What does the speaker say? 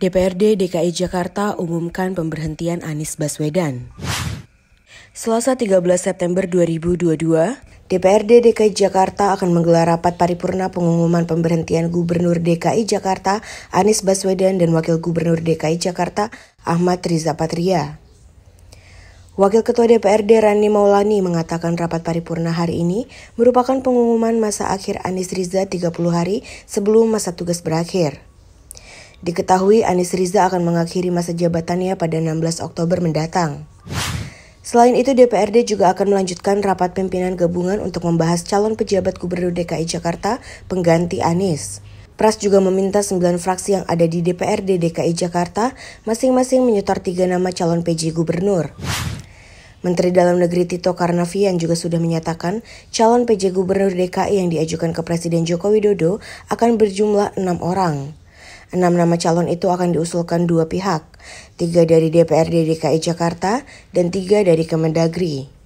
DPRD DKI Jakarta umumkan pemberhentian Anies Baswedan. Selasa 13 September 2022, DPRD DKI Jakarta akan menggelar rapat paripurna pengumuman pemberhentian Gubernur DKI Jakarta Anies Baswedan dan Wakil Gubernur DKI Jakarta Ahmad Riza Patria. Wakil Ketua DPRD Rani Maulani mengatakan rapat paripurna hari ini merupakan pengumuman masa akhir Anies Riza 30 hari sebelum masa tugas berakhir. Diketahui Anies Riza akan mengakhiri masa jabatannya pada 16 Oktober mendatang. Selain itu, DPRD juga akan melanjutkan rapat pimpinan gabungan untuk membahas calon pejabat Gubernur DKI Jakarta pengganti Anies. Pras juga meminta sembilan fraksi yang ada di DPRD DKI Jakarta masing-masing menyetor tiga nama calon PJ Gubernur. Menteri Dalam Negeri Tito Karnavian juga sudah menyatakan calon PJ Gubernur DKI yang diajukan ke Presiden Joko Widodo akan berjumlah enam orang. Enam nama calon itu akan diusulkan dua pihak, tiga dari DPRD DKI e Jakarta dan tiga dari Kemendagri.